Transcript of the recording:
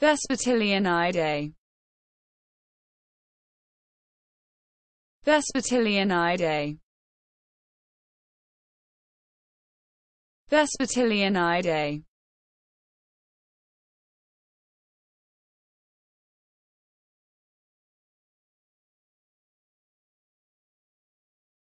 Vespertilionidae. Vespertilionidae. Vespertilionidae.